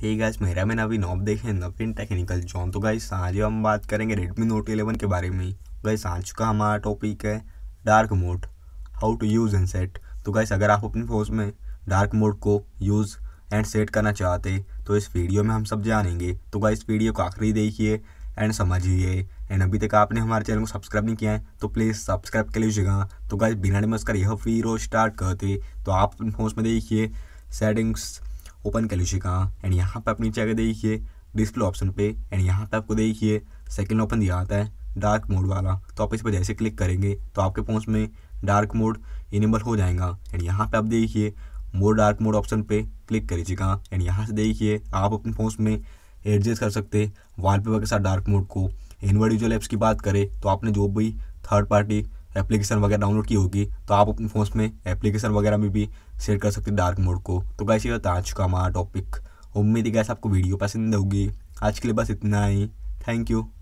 hey guys मेरा मैंने अभी नॉब देखे नवीन टेक्निकल जॉन तो गाइस आज हम बात करेंगे रेडमी नोट 11 के बारे में गाइस आज का हमारा टॉपिक है dark mode how to use and set तो गाइस अगर आप अपने फोन में डार्क मोड को यूज़ एंड सेट करना चाहते तो इस वीडियो में हम सब जानेंगे तो गाइस वीडियो को आखिरी देखिए एंड समझिए एंड अभी तक आपने हमारे चैनल को सब्सक्राइब नहीं किया है तो प्लीज़ सब्सक्राइब कर लीजिएगा तो गाइस बिना नमस्कार यह रोज स्टार्ट करते तो आप अपने फोन में देखिए सेटिंग्स ओपन कर लीजिएगा एंड यहाँ पे आप नीचे आगे देखिए डिस्प्ले ऑप्शन पे एंड यहाँ पे आपको देखिए सेकंड ऑप्शन दिया आता है डार्क मोड वाला तो आप इस पर जैसे क्लिक करेंगे तो आपके फोन में डार्क मोड इनेबल हो जाएगा एंड यहाँ पे आप देखिए मोर डार्क मोड ऑप्शन पे क्लिक कर लीजिएगा एंड यहाँ से देखिए आप अपने फोन में एडजस्ट कर सकते वालपेपर के साथ डार्क मोड को इनवर्ड विजुअल एप्स की बात करें तो आपने जो भी थर्ड पार्टी एप्लीकेशन वगैरह डाउनलोड की होगी तो आप अपने फ़ोन में एप्लीकेशन वगैरह में भी सेट कर सकते हैं डार्क मोड को तो कैसे होता आज का हमारा टॉपिक उम्मीद है कैसे आपको वीडियो पसंद होगी आज के लिए बस इतना ही थैंक यू